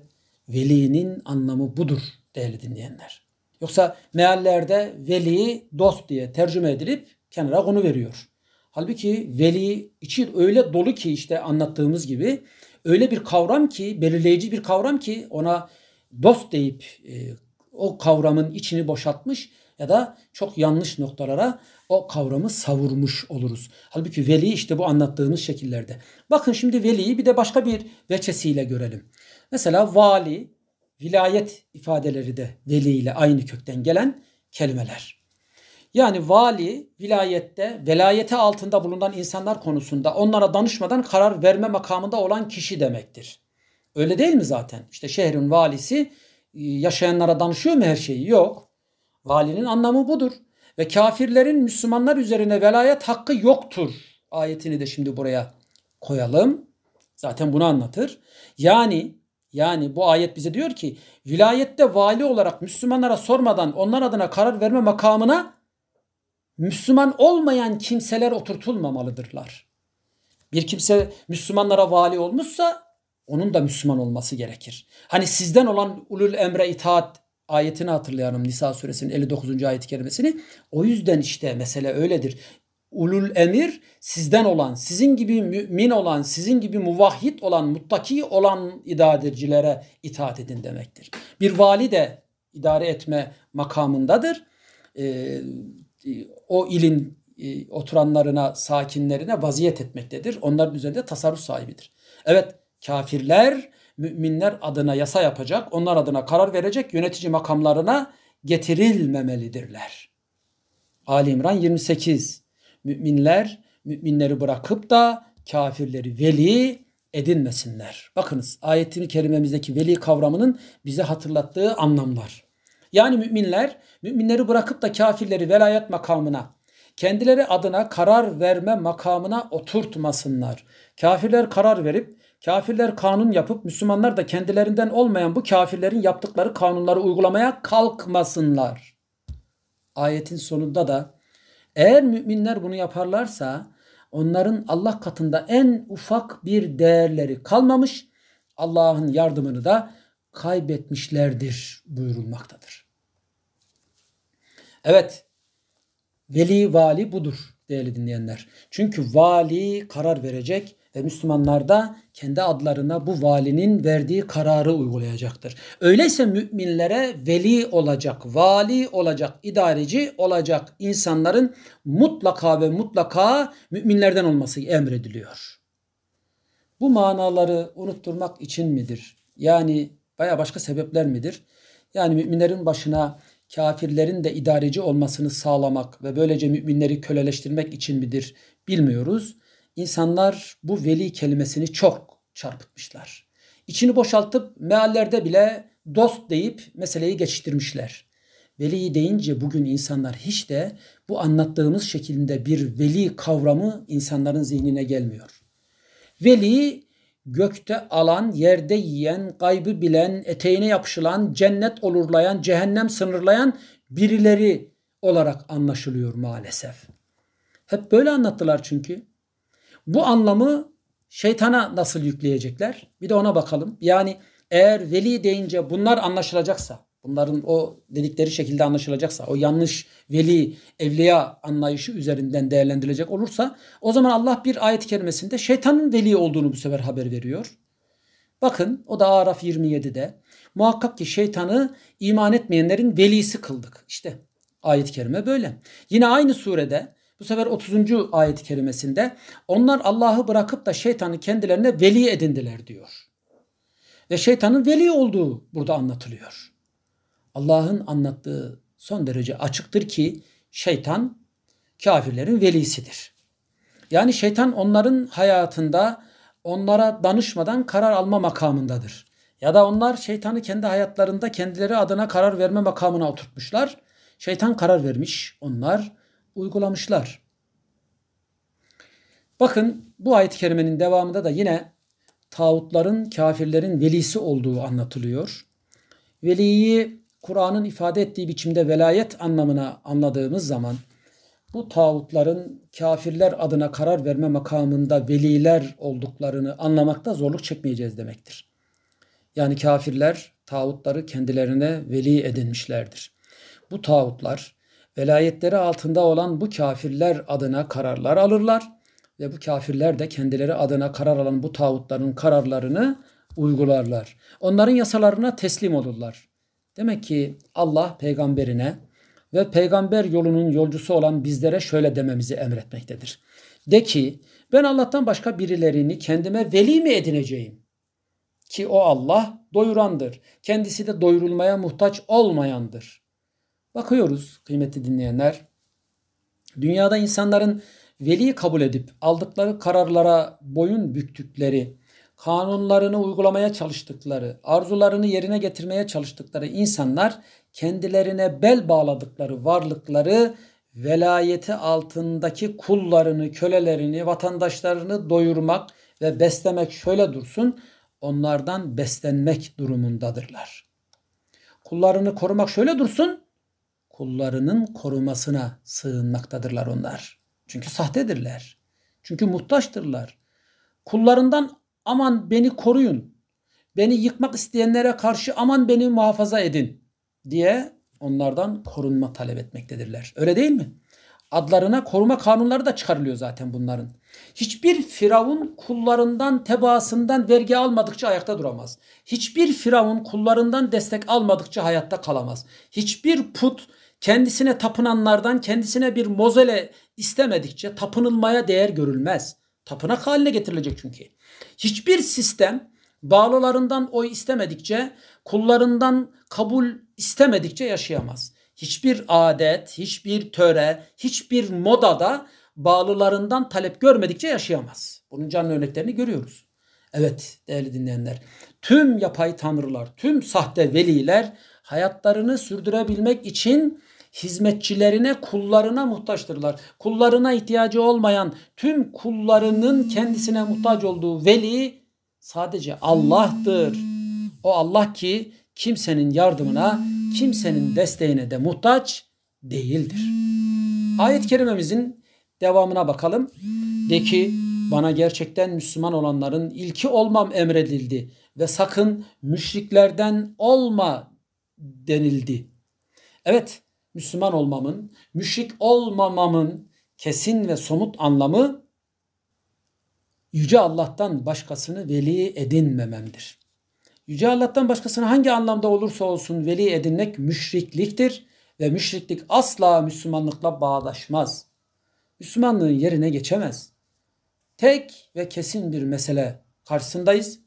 velinin anlamı budur değerli dinleyenler. Yoksa meallerde veli dost diye tercüme edilip kenara konu veriyor. Halbuki veli içi öyle dolu ki işte anlattığımız gibi öyle bir kavram ki belirleyici bir kavram ki ona dost deyip e, o kavramın içini boşaltmış ya da çok yanlış noktalara o kavramı savurmuş oluruz. Halbuki veli işte bu anlattığımız şekillerde. Bakın şimdi veliyi bir de başka bir veçesiyle görelim. Mesela vali vilayet ifadeleri de veli ile aynı kökten gelen kelimeler. Yani vali vilayette velayeti altında bulunan insanlar konusunda onlara danışmadan karar verme makamında olan kişi demektir. Öyle değil mi zaten? İşte şehrin valisi e, yaşayanlara danışıyor mu her şeyi? Yok. Valinin anlamı budur. Ve kafirlerin Müslümanlar üzerine velayet hakkı yoktur. Ayetini de şimdi buraya koyalım. Zaten bunu anlatır. Yani yani bu ayet bize diyor ki vilayette vali olarak Müslümanlara sormadan onlar adına karar verme makamına Müslüman olmayan kimseler oturtulmamalıdırlar. Bir kimse Müslümanlara vali olmuşsa onun da Müslüman olması gerekir. Hani sizden olan ulul emre itaat ayetini hatırlayalım Nisa suresinin 59. ayet kelimesini. O yüzden işte mesele öyledir ulul emir sizden olan, sizin gibi mümin olan, sizin gibi muvahhid olan, muttaki olan idarecilere itaat edin demektir. Bir vali de idare etme makamındadır. E, o ilin e, oturanlarına, sakinlerine vaziyet etmektedir. Onların üzerinde tasarruf sahibidir. Evet kafirler müminler adına yasa yapacak, onlar adına karar verecek yönetici makamlarına getirilmemelidirler. Ali İmran 28 müminler müminleri bırakıp da kafirleri veli edinmesinler. Bakınız ayetini kerimemizdeki veli kavramının bize hatırlattığı anlamlar. Yani müminler müminleri bırakıp da kafirleri velayet makamına kendileri adına karar verme makamına oturtmasınlar. Kafirler karar verip kafirler kanun yapıp Müslümanlar da kendilerinden olmayan bu kafirlerin yaptıkları kanunları uygulamaya kalkmasınlar. Ayetin sonunda da eğer müminler bunu yaparlarsa onların Allah katında en ufak bir değerleri kalmamış, Allah'ın yardımını da kaybetmişlerdir buyurulmaktadır. Evet, veli vali budur değerli dinleyenler. Çünkü vali karar verecek, ve Müslümanlar da kendi adlarına bu valinin verdiği kararı uygulayacaktır. Öyleyse müminlere veli olacak, vali olacak, idareci olacak insanların mutlaka ve mutlaka müminlerden olması emrediliyor. Bu manaları unutturmak için midir? Yani veya başka sebepler midir? Yani müminlerin başına kafirlerin de idareci olmasını sağlamak ve böylece müminleri köleleştirmek için midir bilmiyoruz. İnsanlar bu veli kelimesini çok çarpıtmışlar. İçini boşaltıp meallerde bile dost deyip meseleyi geçiştirmişler. Veliyi deyince bugün insanlar hiç de bu anlattığımız şekilde bir veli kavramı insanların zihnine gelmiyor. Veli gökte alan, yerde yiyen, kaybı bilen, eteğine yapışılan, cennet olurlayan, cehennem sınırlayan birileri olarak anlaşılıyor maalesef. Hep böyle anlattılar çünkü. Bu anlamı şeytana nasıl yükleyecekler? Bir de ona bakalım. Yani eğer veli deyince bunlar anlaşılacaksa, bunların o dedikleri şekilde anlaşılacaksa, o yanlış veli, evliya anlayışı üzerinden değerlendirilecek olursa, o zaman Allah bir ayet-i kerimesinde şeytanın veli olduğunu bu sefer haber veriyor. Bakın o da Araf 27'de muhakkak ki şeytanı iman etmeyenlerin velisi kıldık. İşte ayet-i kerime böyle. Yine aynı surede bu sefer 30. ayet-i kerimesinde onlar Allah'ı bırakıp da şeytanı kendilerine veli edindiler diyor. Ve şeytanın veli olduğu burada anlatılıyor. Allah'ın anlattığı son derece açıktır ki şeytan kafirlerin velisidir. Yani şeytan onların hayatında onlara danışmadan karar alma makamındadır. Ya da onlar şeytanı kendi hayatlarında kendileri adına karar verme makamına oturtmuşlar. Şeytan karar vermiş, onlar uygulamışlar. Bakın bu ayet-i kerimenin devamında da yine tağutların, kafirlerin velisi olduğu anlatılıyor. Veliyi Kur'an'ın ifade ettiği biçimde velayet anlamına anladığımız zaman bu tağutların kafirler adına karar verme makamında veliler olduklarını anlamakta zorluk çekmeyeceğiz demektir. Yani kafirler tağutları kendilerine veli edinmişlerdir. Bu tağutlar velayetleri altında olan bu kafirler adına kararlar alırlar ve bu kafirler de kendileri adına karar alan bu tağutların kararlarını uygularlar. Onların yasalarına teslim olurlar. Demek ki Allah peygamberine ve peygamber yolunun yolcusu olan bizlere şöyle dememizi emretmektedir. De ki ben Allah'tan başka birilerini kendime veli mi edineceğim? Ki o Allah doyurandır. Kendisi de doyurulmaya muhtaç olmayandır. Bakıyoruz kıymetli dinleyenler. Dünyada insanların veliyi kabul edip aldıkları kararlara boyun büktükleri, kanunlarını uygulamaya çalıştıkları, arzularını yerine getirmeye çalıştıkları insanlar kendilerine bel bağladıkları varlıkları velayeti altındaki kullarını, kölelerini, vatandaşlarını doyurmak ve beslemek şöyle dursun, onlardan beslenmek durumundadırlar. Kullarını korumak şöyle dursun, kullarının korumasına sığınmaktadırlar onlar. Çünkü sahtedirler. Çünkü muhtaçtırlar. Kullarından aman beni koruyun. Beni yıkmak isteyenlere karşı aman beni muhafaza edin diye onlardan korunma talep etmektedirler. Öyle değil mi? Adlarına koruma kanunları da çıkarılıyor zaten bunların. Hiçbir firavun kullarından tebaasından vergi almadıkça ayakta duramaz. Hiçbir firavun kullarından destek almadıkça hayatta kalamaz. Hiçbir put Kendisine tapınanlardan kendisine bir mozele istemedikçe tapınılmaya değer görülmez. Tapınak haline getirilecek çünkü. Hiçbir sistem bağlılarından oy istemedikçe, kullarından kabul istemedikçe yaşayamaz. Hiçbir adet, hiçbir töre, hiçbir moda da bağlılarından talep görmedikçe yaşayamaz. Bunun canlı örneklerini görüyoruz. Evet değerli dinleyenler, tüm yapay tanrılar, tüm sahte veliler hayatlarını sürdürebilmek için hizmetçilerine, kullarına muhtaçtırlar. Kullarına ihtiyacı olmayan tüm kullarının kendisine muhtaç olduğu veli sadece Allah'tır. O Allah ki kimsenin yardımına, kimsenin desteğine de muhtaç değildir. Ayet-i kerimemizin devamına bakalım. De ki bana gerçekten Müslüman olanların ilki olmam emredildi ve sakın müşriklerden olma denildi. Evet Müslüman olmamın, müşrik olmamamın kesin ve somut anlamı Yüce Allah'tan başkasını veli edinmememdir. Yüce Allah'tan başkasını hangi anlamda olursa olsun veli edinmek müşrikliktir ve müşriklik asla Müslümanlıkla bağdaşmaz. Müslümanlığın yerine geçemez. Tek ve kesin bir mesele karşısındayız.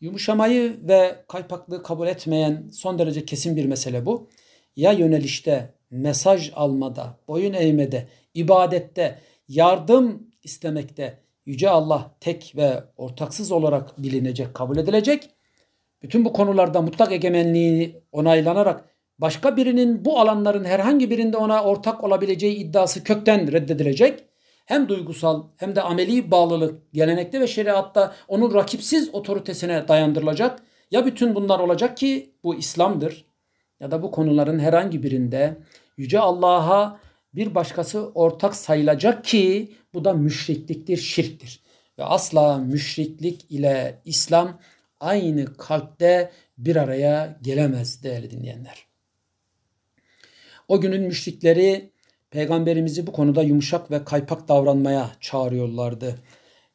Yumuşamayı ve kaypaklığı kabul etmeyen son derece kesin bir mesele bu. Ya yönelişte mesaj almada, boyun eğmede, ibadette, yardım istemekte Yüce Allah tek ve ortaksız olarak bilinecek, kabul edilecek. Bütün bu konularda mutlak egemenliği onaylanarak başka birinin bu alanların herhangi birinde ona ortak olabileceği iddiası kökten reddedilecek. Hem duygusal hem de ameli bağlılık gelenekte ve şeriatta onun rakipsiz otoritesine dayandırılacak. Ya bütün bunlar olacak ki bu İslam'dır ya da bu konuların herhangi birinde yüce Allah'a bir başkası ortak sayılacak ki bu da müşrikliktir, şirktir. Ve asla müşriklik ile İslam aynı kalpte bir araya gelemez değerli dinleyenler. O günün müşrikleri peygamberimizi bu konuda yumuşak ve kaypak davranmaya çağırıyorlardı.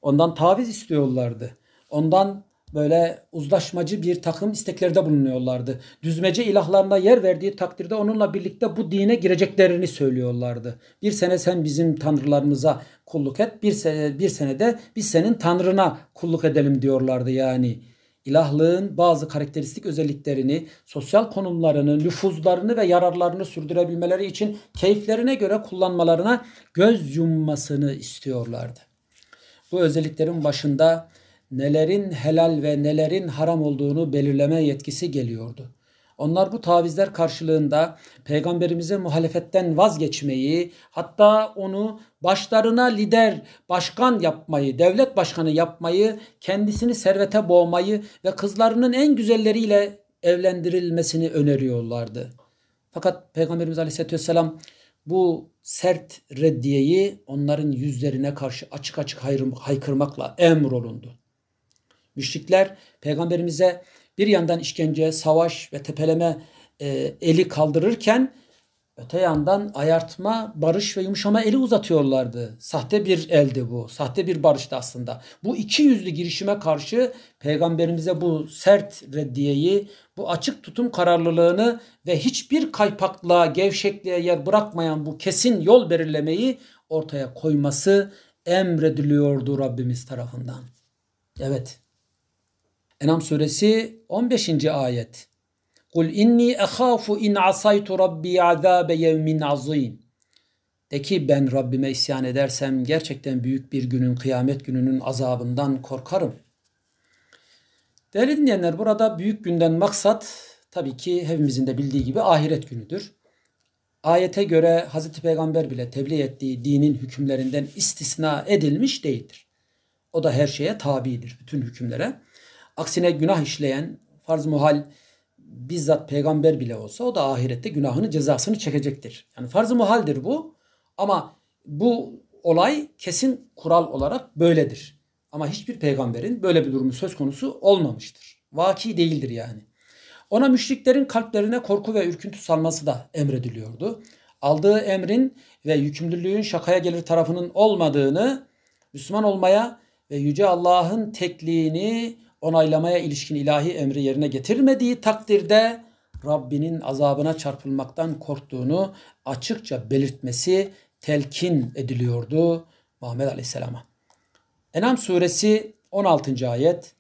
Ondan taviz istiyorlardı. Ondan böyle uzlaşmacı bir takım isteklerde bulunuyorlardı. Düzmece ilahlarına yer verdiği takdirde onunla birlikte bu dine gireceklerini söylüyorlardı. Bir sene sen bizim tanrılarımıza kulluk et, bir sene, bir sene de biz senin tanrına kulluk edelim diyorlardı yani. İlahlığın bazı karakteristik özelliklerini, sosyal konumlarını, nüfuzlarını ve yararlarını sürdürebilmeleri için keyiflerine göre kullanmalarına göz yummasını istiyorlardı. Bu özelliklerin başında nelerin helal ve nelerin haram olduğunu belirleme yetkisi geliyordu. Onlar bu tavizler karşılığında peygamberimize muhalefetten vazgeçmeyi, hatta onu başlarına lider, başkan yapmayı, devlet başkanı yapmayı, kendisini servete boğmayı ve kızlarının en güzelleriyle evlendirilmesini öneriyorlardı. Fakat Peygamberimiz Aleyhisselatü Vesselam bu sert reddiyeyi onların yüzlerine karşı açık açık haykırmakla emrolundu. Müşrikler peygamberimize bir yandan işkence, savaş ve tepeleme e, eli kaldırırken öte yandan ayartma, barış ve yumuşama eli uzatıyorlardı. Sahte bir eldi bu. Sahte bir barıştı aslında. Bu iki yüzlü girişime karşı peygamberimize bu sert reddiyeyi, bu açık tutum kararlılığını ve hiçbir kaypaklığa, gevşekliğe yer bırakmayan bu kesin yol belirlemeyi ortaya koyması emrediliyordu Rabbimiz tarafından. Evet. Enam suresi 15. ayet. Kul inni ehafu in asaytu rabbi azabe yevmin azim. De ki ben Rabbime isyan edersem gerçekten büyük bir günün kıyamet gününün azabından korkarım. Değerli dinleyenler burada büyük günden maksat tabii ki hepimizin de bildiği gibi ahiret günüdür. Ayete göre Hazreti Peygamber bile tebliğ ettiği dinin hükümlerinden istisna edilmiş değildir. O da her şeye tabidir, bütün hükümlere. Aksine günah işleyen farz muhal bizzat peygamber bile olsa o da ahirette günahını cezasını çekecektir. Yani farz-ı muhaldir bu ama bu olay kesin kural olarak böyledir. Ama hiçbir peygamberin böyle bir durumu söz konusu olmamıştır. Vaki değildir yani. Ona müşriklerin kalplerine korku ve ürküntü salması da emrediliyordu. Aldığı emrin ve yükümlülüğün şakaya gelir tarafının olmadığını, Müslüman olmaya ve Yüce Allah'ın tekliğini onaylamaya ilişkin ilahi emri yerine getirmediği takdirde Rabbinin azabına çarpılmaktan korktuğunu açıkça belirtmesi telkin ediliyordu Muhammed Aleyhisselam'a. Enam suresi 16. ayet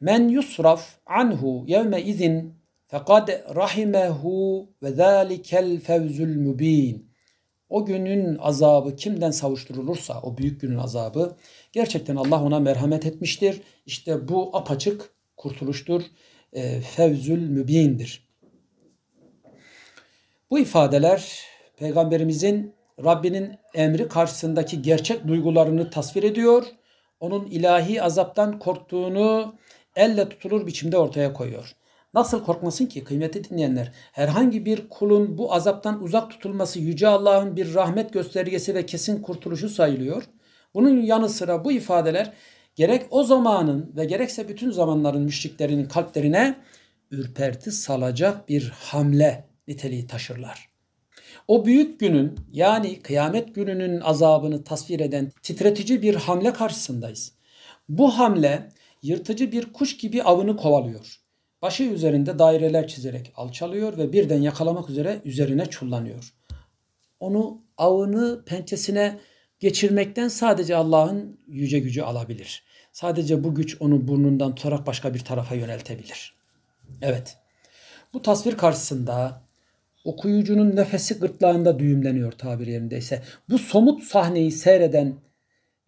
Men yusraf anhu yevme izin fekad rahimehu ve zâlikel fevzül mübin. O günün azabı kimden savuşturulursa o büyük günün azabı gerçekten Allah ona merhamet etmiştir. İşte bu apaçık kurtuluştur. E, fevzül mübindir. Bu ifadeler peygamberimizin Rabbinin emri karşısındaki gerçek duygularını tasvir ediyor. Onun ilahi azaptan korktuğunu elle tutulur biçimde ortaya koyuyor. Nasıl korkmasın ki kıymetli dinleyenler? Herhangi bir kulun bu azaptan uzak tutulması Yüce Allah'ın bir rahmet göstergesi ve kesin kurtuluşu sayılıyor. Bunun yanı sıra bu ifadeler gerek o zamanın ve gerekse bütün zamanların müşriklerinin kalplerine ürperti salacak bir hamle niteliği taşırlar. O büyük günün yani kıyamet gününün azabını tasvir eden titretici bir hamle karşısındayız. Bu hamle yırtıcı bir kuş gibi avını kovalıyor. Başı üzerinde daireler çizerek alçalıyor ve birden yakalamak üzere üzerine çullanıyor. Onu avını pençesine geçirmekten sadece Allah'ın yüce gücü alabilir. Sadece bu güç onu burnundan tutarak başka bir tarafa yöneltebilir. Evet. Bu tasvir karşısında okuyucunun nefesi gırtlağında düğümleniyor tabir yerindeyse. Bu somut sahneyi seyreden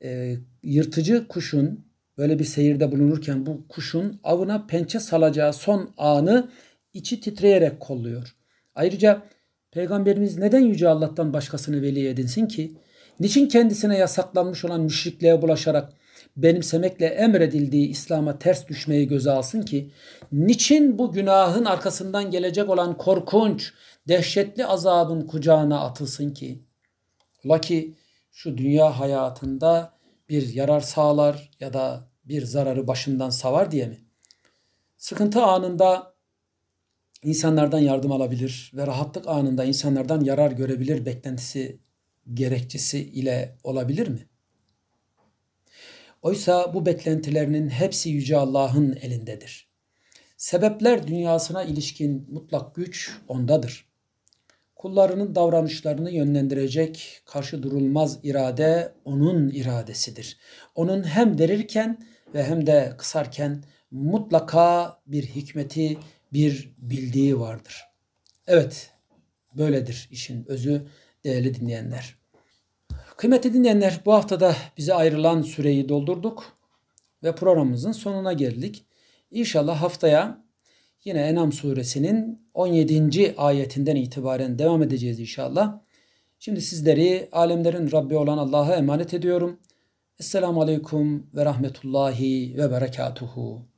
e, yırtıcı kuşun böyle bir seyirde bulunurken bu kuşun avına pençe salacağı son anı içi titreyerek kolluyor. Ayrıca Peygamberimiz neden Yüce Allah'tan başkasını veli edinsin ki? Niçin kendisine yasaklanmış olan müşrikliğe bulaşarak benimsemekle emredildiği İslam'a ters düşmeyi göze alsın ki? Niçin bu günahın arkasından gelecek olan korkunç, dehşetli azabın kucağına atılsın ki? Ola ki şu dünya hayatında bir yarar sağlar ya da bir zararı başından savar diye mi? Sıkıntı anında insanlardan yardım alabilir ve rahatlık anında insanlardan yarar görebilir beklentisi gerekçesi ile olabilir mi? Oysa bu beklentilerinin hepsi Yüce Allah'ın elindedir. Sebepler dünyasına ilişkin mutlak güç ondadır kullarının davranışlarını yönlendirecek karşı durulmaz irade onun iradesidir. Onun hem derirken ve hem de kısarken mutlaka bir hikmeti, bir bildiği vardır. Evet, böyledir işin özü değerli dinleyenler. Kıymetli dinleyenler, bu haftada bize ayrılan süreyi doldurduk ve programımızın sonuna geldik. İnşallah haftaya Yine Enam suresinin 17. ayetinden itibaren devam edeceğiz inşallah. Şimdi sizleri alemlerin Rabbi olan Allah'a emanet ediyorum. Esselamu Aleyküm ve Rahmetullahi ve Berekatuhu.